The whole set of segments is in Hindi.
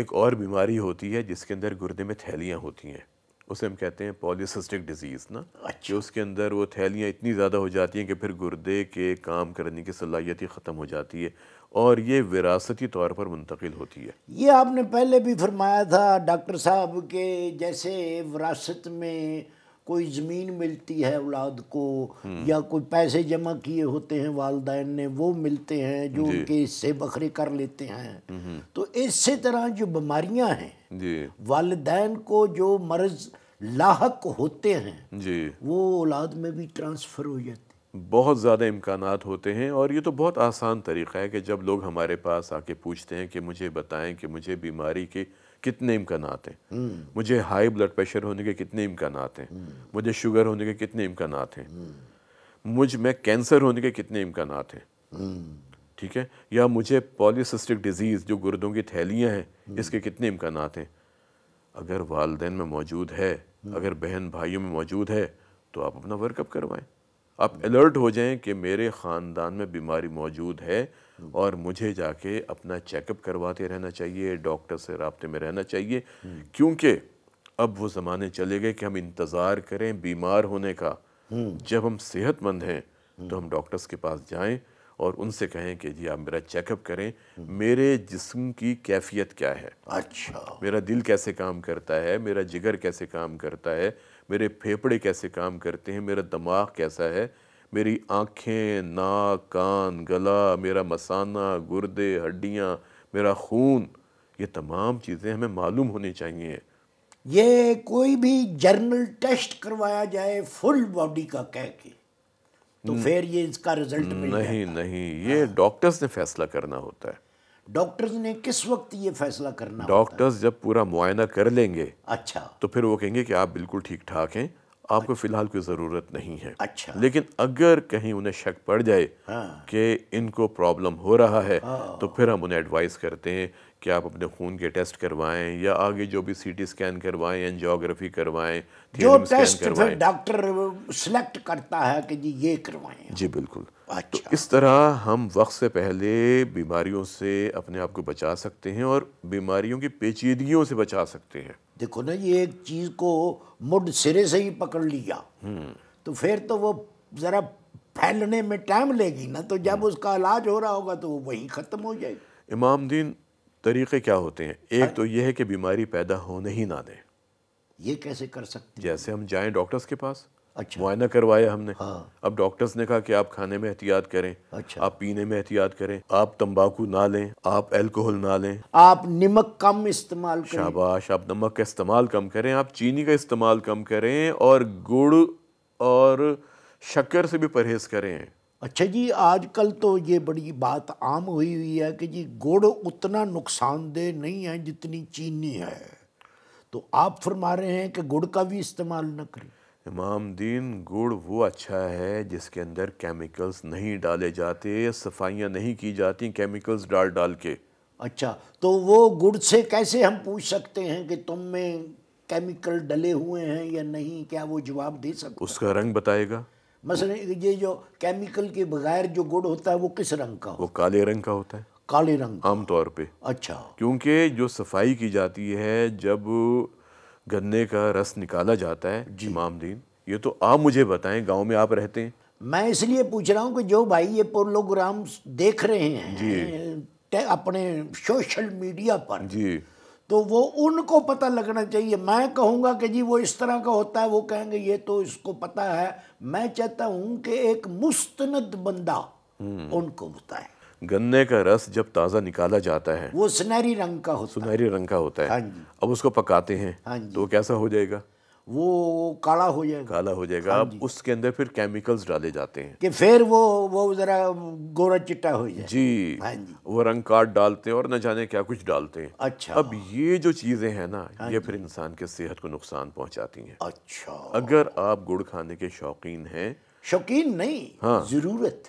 एक और बीमारी होती है जिसके अंदर गुर्दे में थैलियाँ होती हैं उसे हम कहते हैं पॉलीसिस्टिक डिजीज़ ना अच्छा उसके अंदर वो थैलियाँ इतनी ज़्यादा हो जाती हैं कि फिर गुर्दे के काम करने की सलाहियत ही ख़त्म हो जाती है और ये विरासती तौर पर मुंतकिल होती है ये आपने पहले भी फरमाया था डॉक्टर साहब के जैसे विरासत में कोई ज़मीन मिलती है औलाद को या कोई पैसे जमा किए होते हैं वालदेन ने वो मिलते हैं जो उनके हिस्से बखरे कर लेते हैं हम्म। तो इसी तरह जो बीमारियां हैं वालदेन को जो मर्ज़ लाक होते हैं जी वो औलाद में भी ट्रांसफ़र हो जाते बहुत ज़्यादा इम्कान होते हैं और ये तो बहुत आसान तरीक़ा है कि जब लोग हमारे पास आके पूछते हैं कि मुझे बताएं कि मुझे बीमारी के कितने इम्कान हैं हम्म। मुझे हाई ब्लड प्रेशर होने के कितने इम्कान हैं हम्म। मुझे शुगर होने के कितने इम्कान हैं हम्म। मुझ में कैंसर होने के कितने इम्कान हैं ठीक है या मुझे पॉलीसिस्टिक डिजीज़ जो गुर्दों की थैलियाँ हैं इसके कितने इम्कान हैं अगर वालदेन में मौजूद है अगर बहन भाइयों में मौजूद है तो आप अपना वर्कअप करवाएं आप अलर्ट हो जाएं कि मेरे ख़ानदान में बीमारी मौजूद है और मुझे जाके अपना चेकअप करवाते रहना चाहिए डॉक्टर से रबते में रहना चाहिए क्योंकि अब वो ज़माने चले गए कि हम इंतज़ार करें बीमार होने का जब हम सेहतमंद हैं तो हम डॉक्टर्स के पास जाएं और उनसे कहें कि जी आप मेरा चेकअप करें मेरे जिस्म की कैफियत क्या है अच्छा मेरा दिल कैसे काम करता है मेरा जिगर कैसे काम करता है मेरे फेफड़े कैसे काम करते हैं मेरा दिमाग कैसा है मेरी आँखें नाक कान गला मेरा मसाना गुर्दे हड्डियाँ मेरा खून ये तमाम चीज़ें हमें मालूम होनी चाहिए ये कोई भी जर्नल टेस्ट करवाया जाए फुल बॉडी का कह के तो फिर ये इसका रिजल्ट नहीं नहीं ये डॉक्टर्स ने फैसला करना होता है डॉक्टर्स ने किस वक्त ये फैसला करना डॉक्टर्स जब पूरा मुआयना कर लेंगे अच्छा तो फिर वो कहेंगे कि आप बिल्कुल ठीक ठाक हैं आपको फ़िलहाल कोई ज़रूरत नहीं है अच्छा लेकिन अगर कहीं उन्हें शक पड़ जाए हाँ। कि इनको प्रॉब्लम हो रहा है हाँ। तो फिर हम उन्हें एडवाइस करते हैं कि आप अपने खून के टेस्ट करवाएं या आगे जो भी सीटी स्कैन करवाएं एनजियोग्राफी करवाएं जो टेस्ट करवाएं डॉक्टर सिलेक्ट करता है कि जी ये करवाएं जी बिल्कुल तो अच्छा। तो इस तरह हम वक्त से पहले बीमारियों से अपने आप को बचा सकते हैं और बीमारियों की पेचीदगियों से बचा सकते हैं देखो ना ये एक चीज़ को मुड सिरे से ही पकड़ लिया तो फिर तो वो ज़रा फैलने में टाइम लेगी ना तो जब उसका इलाज हो रहा होगा तो वो वहीं ख़त्म हो जाएगी इमाम दीन तरीक़े क्या होते हैं एक तो यह है कि बीमारी पैदा होने ही ना दें ये कैसे कर सकते जैसे हम जाएं डॉक्टर्स के पास अच्छा मुआयना करवाया हमने हाँ। अब डॉक्टर्स ने कहा कि आप खाने में एहतियात करें अच्छा आप पीने में एहतियात करें आप तंबाकू ना लें आप अल्कोहल ना लें आप नमक कम इस्तेमाल करें शाबाश आप नमक का इस्तेमाल कम करें आप चीनी का इस्तेमाल कम करें और गुड़ और शक्कर से भी परहेज करें अच्छा जी आजकल तो ये बड़ी बात आम हुई हुई है कि जी गुड़ उतना नुकसानदेह नहीं है जितनी चीनी है तो आप फरमा रहे हैं कि गुड़ का भी इस्तेमाल न करें इमाम दीन गुड़ वो अच्छा है जिसके अंदर केमिकल्स नहीं डाले जाते सफाइयाँ नहीं की जाती केमिकल्स डाल डाल के अच्छा तो वो गुड़ से कैसे हम पूछ सकते हैं कि तुम में केमिकल डले हुए हैं या नहीं क्या वो जवाब दे सकते उसका रंग बताएगा मसलन ये जो केमिकल के बगैर जो गुड़ होता है वो किस रंग का वो काले रंग का होता है काले रंग आमतौर पे अच्छा क्योंकि जो सफाई की जाती है जब गन्ने का रस निकाला जाता है दीन ये तो आप मुझे बताएं गांव में आप रहते हैं मैं इसलिए पूछ रहा हूँ कि जो भाई ये प्रोग्राम देख रहे हैं जी अपने सोशल मीडिया पर जी तो वो उनको पता लगना चाहिए मैं कहूँगा कि जी वो इस तरह का होता है वो कहेंगे ये तो इसको पता है मैं चाहता हूँ कि एक मुस्तनद बंदा हम्म। उनको बताए गन्ने का रस जब ताज़ा निकाला जाता है वो सुनहरी रंग का होता सुनहरी रंग का होता है हाँ जी अब उसको पकाते हैं हाँ जी तो कैसा हो जाएगा वो काला हो जाएगा काला हो जाएगा हाँ अब उसके अंदर फिर केमिकल्स डाले जाते हैं कि फिर वो वो ज़रा गोरा चिट्टा हो जाए जी हाँ जी वो रंग काट डालते हैं और न जाने क्या कुछ डालते हैं अच्छा अब ये जो चीज़ें हैं ना हाँ ये फिर इंसान के सेहत को नुकसान पहुंचाती हैं अच्छा अगर आप गुड़ खाने के शौकीन हैं शौकीन नहीं हाँ जरूरत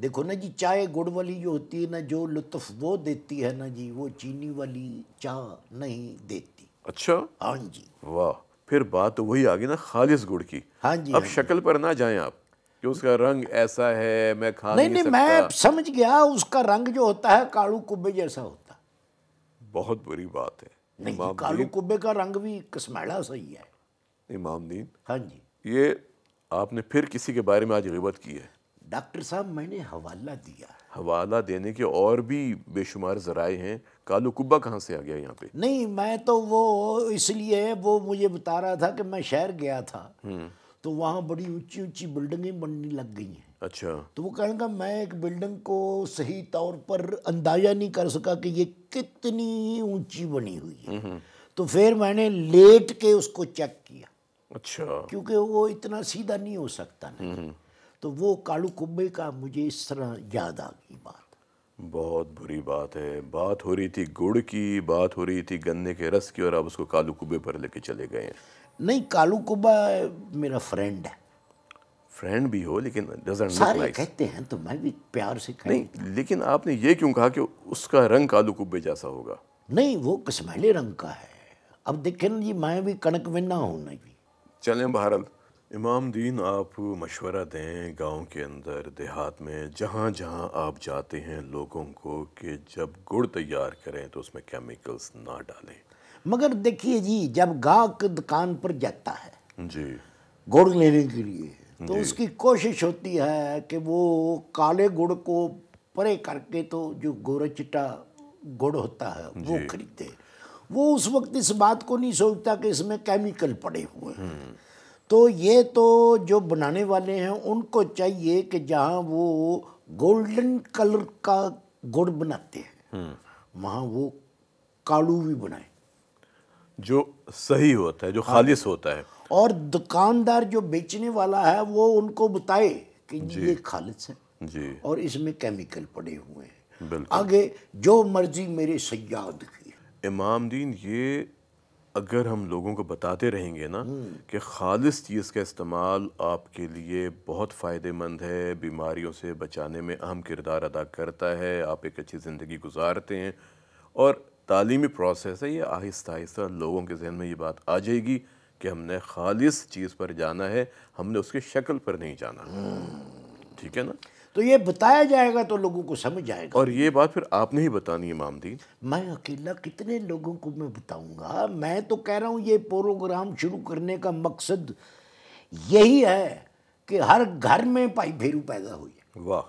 देखो ना जी चाय गुड़ वाली जो होती है ना जो लुत्फ वो देती है ना जी वो चीनी वाली चाय नहीं देती अच्छा हाँ जी वाह फिर बात तो वही आ गई ना खालिश गुड़ की हाँ जी अब हाँ शक्ल पर ना जाएं आप कि उसका रंग ऐसा है मैं खा नहीं नहीं, नहीं मैं समझ गया उसका रंग जो होता है कालू कुबे जैसा होता बहुत बुरी बात है नहीं कालू कुबे का रंग भी कसमैला सही है इमाम दीन हाँ जी ये आपने फिर किसी के बारे में आज गिबत की है डॉक्टर साहब मैंने हवाला दिया हवाला देने के और भी बेशुमार जराए हैं कालू कुब्बा कहाँ से आ गया यहाँ पे नहीं मैं तो वो इसलिए वो मुझे बता रहा था कि मैं शहर गया था हम्म। तो वहाँ बड़ी ऊंची ऊंची बिल्डिंगें बनने लग गई हैं अच्छा तो वो कहने का मैं एक बिल्डिंग को सही तौर पर अंदाजा नहीं कर सका कि ये कितनी ऊंची बनी हुई है हम्म, हम्म। तो फिर मैंने लेट के उसको चेक किया अच्छा क्योंकि वो इतना सीधा नहीं हो सकता नहीं तो वो कालू कुंभे का मुझे इस तरह याद आ गई बात बहुत बुरी बात है बात हो रही थी गुड़ की बात हो रही थी गन्ने के रस की और आप उसको कालू कुब्बे पर लेके चले गए नहीं कालू कुब्बा मेरा फ्रेंड है फ्रेंड भी हो लेकिन सारे like. कहते हैं तो मैं भी प्यार से नहीं लेकिन आपने ये क्यों कहा कि उसका रंग कालू कुब्बे जैसा होगा नहीं वो कसमैले रंग का है अब देखे ना जी मैं भी कणक में ना हूँ नहीं चले भारत इमाम दीन आप मशवरा दें गांव के अंदर देहात में जहाँ जहाँ आप जाते हैं लोगों को कि जब गुड़ तैयार करें तो उसमें केमिकल्स ना डालें मगर देखिए जी जब गाहक दुकान पर जाता है जी गुड़ लेने के लिए तो उसकी कोशिश होती है कि वो काले गुड़ को परे करके तो जो गोरा चिट्टा गुड़ होता है वो खरीदे वो उस वक्त इस बात को नहीं सोचता कि इसमें केमिकल पड़े हुए हैं हम्म। तो ये तो जो बनाने वाले हैं उनको चाहिए कि जहाँ वो गोल्डन कलर का गुड़ बनाते हैं हम्म। वहाँ वो कालू भी बनाए जो सही होता है जो हाँ। खालिश होता है और दुकानदार जो बेचने वाला है वो उनको बताए कि ये खालिश है जी और इसमें केमिकल पड़े हुए हैं आगे जो मर्जी मेरे सयाद की इमाम दीन ये अगर हम लोगों को बताते रहेंगे ना हम्म। कि खालिस चीज़ का इस्तेमाल आपके लिए बहुत फ़ायदेमंद है बीमारियों से बचाने में अहम किरदार अदा करता है आप एक अच्छी ज़िंदगी गुजारते हैं और तालीमी प्रोसेस है ये आहिस्ता आहिस्ता लोगों के जहन में ये बात आ जाएगी कि हमने खालिस चीज़ पर जाना है हमने उसकी शक्ल पर नहीं जाना हम्म। ठीक है ना तो ये बताया जाएगा तो लोगों को समझ आएगा और ये बात फिर आपने ही बतानी है मामदीन मैं अकेला कितने लोगों को मैं बताऊंगा मैं तो कह रहा हूँ ये प्रोग्राम शुरू करने का मकसद यही है कि हर घर में पाई भेरू पैदा हो जाए वाह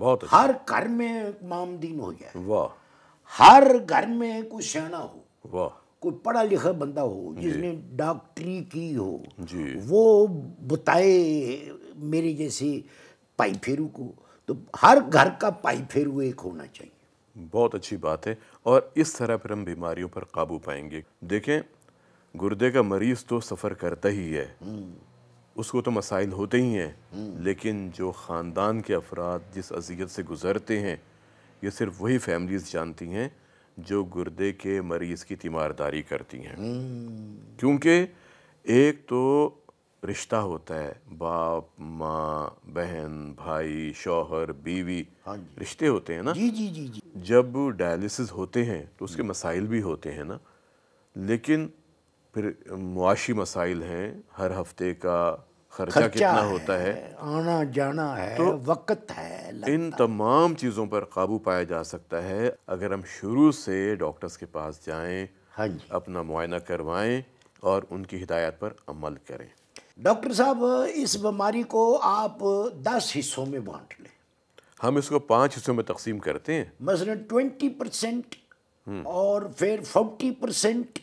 बहुत अच्छा। हर घर में दीन हो जाए वाह हर घर में कोई सेना हो वाह कोई पढ़ा लिखा बंदा हो जिसने डॉक्टरी की हो वो बताए मेरे जैसे पाई फेरू को तो हर घर का पाई फेरू एक होना चाहिए बहुत अच्छी बात है और इस तरह फिर हम बीमारियों पर काबू पाएंगे देखें गुर्दे का मरीज तो सफ़र करता ही है हम्म। उसको तो मसाइल होते ही हैं हम्म। लेकिन जो ख़ानदान के अफराद जिस अजियत से गुज़रते हैं ये सिर्फ वही फैमिलीज़ जानती हैं जो गुर्दे के मरीज़ की तीमारदारी करती हैं हम्म। क्योंकि एक तो रिश्ता होता है बाप माँ बहन भाई शौहर बीवी हाँ रिश्ते होते हैं ना जी जी जी जी जब डायलिसिस होते हैं तो उसके मसाइल भी होते हैं ना लेकिन फिर मुआशी मसाइल हैं हर हफ्ते का खर्चा, खर्चा कितना है, होता है आना जाना है तो वक्त है इन तमाम चीज़ों पर काबू पाया जा सकता है अगर हम शुरू से डॉक्टर्स के पास जाएं हाँ अपना मुआयना करवाएं और उनकी हिदायत पर अमल करें डॉक्टर साहब इस बीमारी को आप दस हिस्सों में बांट लें हम इसको पाँच हिस्सों में तकसीम करते हैं मसलन ट्वेंटी परसेंट और फिर फोर्टी परसेंट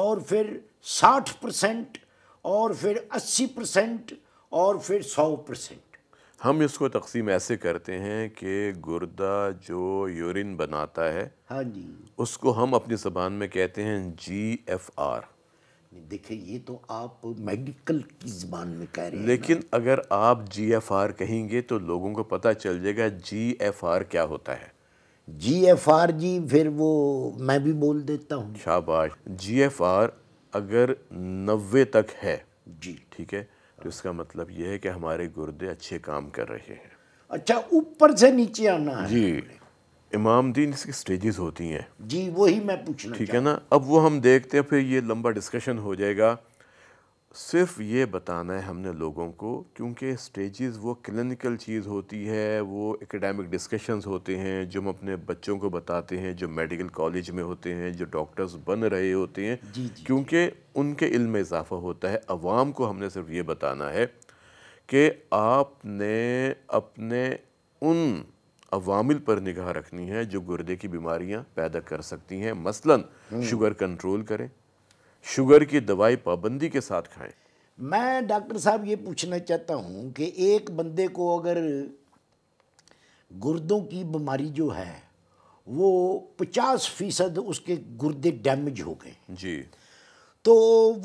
और फिर साठ परसेंट और फिर अस्सी परसेंट और फिर सौ परसेंट हम इसको तकसीम ऐसे करते हैं कि गुर्दा जो यूरिन बनाता है हाँ जी उसको हम अपनी जबान में कहते हैं जी एफ आर देखिए ये तो आप मेडिकल की ज़बान में कह रहे हैं लेकिन अगर आप जी एफ आर कहेंगे तो लोगों को पता चल जाएगा जी एफ आर क्या होता है जी एफ आर जी फिर वो मैं भी बोल देता हूँ शाबाश जी एफ आर अगर नबे तक है जी ठीक है तो इसका मतलब ये है कि हमारे गुर्दे अच्छे काम कर रहे हैं अच्छा ऊपर से नीचे आना है जी इमामदीन इसकी स्टेजेस होती हैं जी वही मैं पूछना ठीक है ना अब वो हम देखते हैं फिर ये लंबा डिस्कशन हो जाएगा सिर्फ ये बताना है हमने लोगों को क्योंकि स्टेजेस वो क्लिनिकल चीज़ होती है वो एकेडमिक डिस्कशंस होते हैं जो हम अपने बच्चों को बताते हैं जो मेडिकल कॉलेज में होते हैं जो डॉक्टर्स बन रहे होते हैं क्योंकि उनके इल में इजाफा होता है अवाम को हमने सिर्फ ये बताना है कि आपने अपने उन अवामिल पर निगाह रखनी है जो गुर्दे की बीमारियां पैदा कर सकती हैं मसलन हम्म। शुगर कंट्रोल करें शुगर की दवाई पाबंदी के साथ खाएं मैं डॉक्टर साहब ये पूछना चाहता हूँ कि एक बंदे को अगर गुर्दों की बीमारी जो है वो पचास फीसद उसके गुर्दे डैमेज हो गए जी तो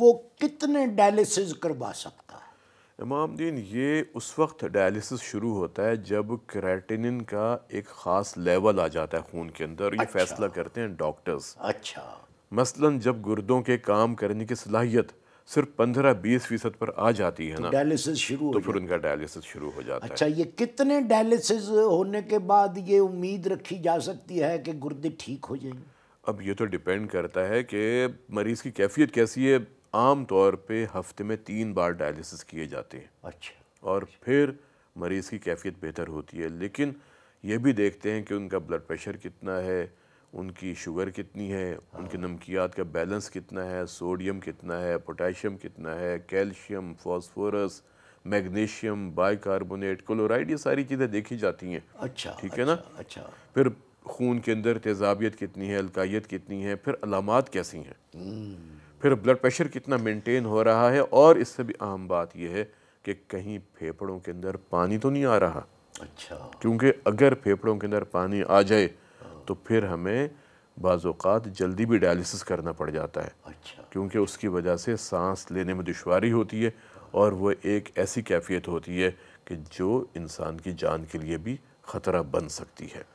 वो कितने डायलिसिस करवा सकते इमाम दीन ये उस वक्त डायलिसिस शुरू होता है जब क्रेटिनिन का एक ख़ास लेवल आ जाता है खून के अंदर ये अच्छा। फैसला करते हैं डॉक्टर्स अच्छा मसलन जब गुर्दों के काम करने की सलाहियत सिर्फ पंद्रह बीस फीसद पर आ जाती है तो ना डायलिसिस शुरू तो फिर उनका डायलिसिस शुरू हो जाता अच्छा, है अच्छा ये कितने डायलिसिस होने के बाद ये उम्मीद रखी जा सकती है कि गुर्दे ठीक हो जाएंगे अब ये तो डिपेंड करता है कि मरीज़ की कैफियत कैसी है आम तौर पे हफ्ते में तीन बार डायलिसिस किए जाते हैं अच्छा और अच्छा। फिर मरीज़ की कैफियत बेहतर होती है लेकिन ये भी देखते हैं कि उनका ब्लड प्रेशर कितना है उनकी शुगर कितनी है हाँ। उनके नमकियात का बैलेंस कितना है सोडियम कितना है पोटाशियम कितना है calcium phosphorus magnesium bicarbonate chloride ये सारी चीज़ें देखी जाती हैं अच्छा ठीक है ना अच्छा, अच्छा। फिर खून के अंदर तेजाबियत कितनी है अलकाइत कितनी है फिर अलामत कैसी हैं हम्म। फिर ब्लड प्रेशर कितना मेंटेन हो रहा है और इससे भी आम बात यह है कि कहीं फेफड़ों के अंदर पानी तो नहीं आ रहा अच्छा क्योंकि अगर फेफड़ों के अंदर पानी आ जाए तो फिर हमें बाज़ात जल्दी भी डायलिसिस करना पड़ जाता है अच्छा क्योंकि उसकी वजह से सांस लेने में दुशारी होती है और वह एक ऐसी कैफियत होती है कि जो इंसान की जान के लिए भी ख़तरा बन सकती है